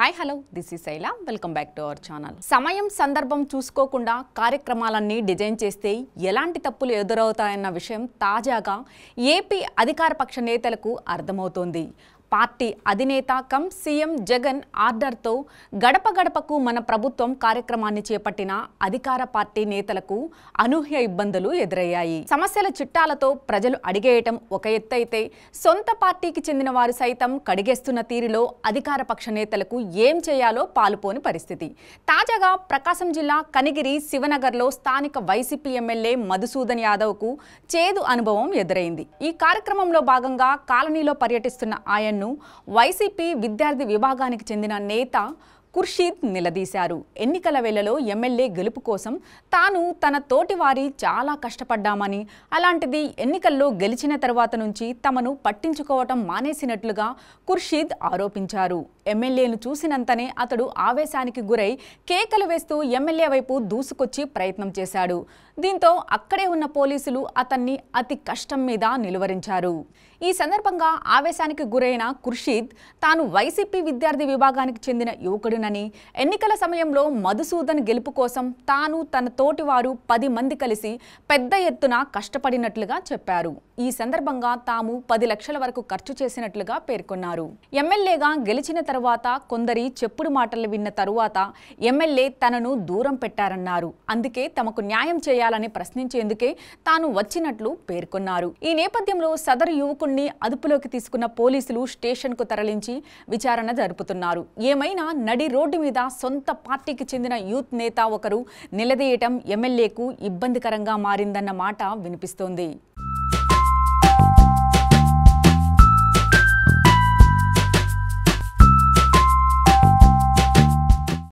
hi hello this ఈ Shaila welcome back to our channel సమయం సందర్భం చూసుకోకుండా కార్యక్రమాలన్నీ డిజైన్ చేస్తే ఎలాంటి తప్పులు ఎదురవుతాయన్న విషయం తాజాగా ఏపీ అధికారపక్ష నేతలకు అర్థమవుతోంది పార్టీ అధినేత కం సీఎం జగన్ ఆర్డర్తో గడప గడపకు మన ప్రభుత్వం కార్యక్రమాన్ని చేపట్టిన అధికార పార్టీ నేతలకు అనూహ్య ఇబ్బందులు ఎదురయ్యాయి సమస్యల చిట్టాలతో ప్రజలు అడిగేయటం ఒక ఎత్తైతే సొంత పార్టీకి చెందిన వారు సైతం కడిగేస్తున్న తీరులో అధికార పక్ష నేతలకు ఏం చేయాలో పాలుపోని పరిస్థితి తాజాగా ప్రకాశం జిల్లా కనిగిరి శివనగర్లో స్థానిక వైసీపీ ఎమ్మెల్యే మధుసూదన్ యాదవ్కు చేదు అనుభవం ఎదురైంది ఈ కార్యక్రమంలో భాగంగా కాలనీలో పర్యటిస్తున్న ఆయన విజయన్ను వైసీపీ విద్యార్థి విభాగానికి చెందిన నేత ఖుర్షీద్ నిలదీశారు ఎన్నికల వేళలో ఎమ్మెల్యే గెలుపు కోసం తాను తన తోటివారి చాలా కష్టపడ్డామని అలాంటిది ఎన్నికల్లో గెలిచిన తర్వాత నుంచి తమను పట్టించుకోవటం మానేసినట్లుగా ఖుర్షీద్ ఆరోపించారు ఎమ్మెల్యేను చూసినంతనే అతడు ఆవేశానికి గురై కేకలు వేస్తూ ఎమ్మెల్యే వైపు దూసుకొచ్చి ప్రయత్నం చేశాడు దీంతో అక్కడే ఉన్న పోలీసులు అతన్ని అతి కష్టం మీద నిలువరించారు ఈ సందర్భంగా ఆవేశానికి గురైన ఖుర్షీద్ తాను వైసీపీ విద్యార్థి విభాగానికి చెందిన యువకుడిన చేశానని ఎన్నికల సమయంలో మధుసూదన్ గెలుపు కోసం తాను తన తోటివారు పది మంది కలిసి పెద్ద ఎత్తున కష్టపడినట్లుగా చెప్పారు ఈ సందర్భంగా తాము పది లక్షల వరకు ఖర్చు చేసినట్లుగా పేర్కొన్నారు ఎమ్మెల్యేగా గెలిచిన తర్వాత కొందరి చెప్పుడు మాటలు విన్న తరువాత ఎమ్మెల్యే తనను దూరం పెట్టారన్నారు అందుకే తమకు న్యాయం చేయాలని ప్రశ్నించేందుకే తాను వచ్చినట్లు పేర్కొన్నారు ఈ నేపథ్యంలో సదరు యువకుణ్ణి అదుపులోకి తీసుకున్న పోలీసులు స్టేషన్కు తరలించి విచారణ జరుపుతున్నారు ఏమైనా నడి రోడ్డు మీద సొంత పార్టీకి చెందిన యూత్ నేత ఒకరు నిలదీయటం ఎమ్మెల్యేకు ఇబ్బందికరంగా మారిందన్న మాట వినిపిస్తోంది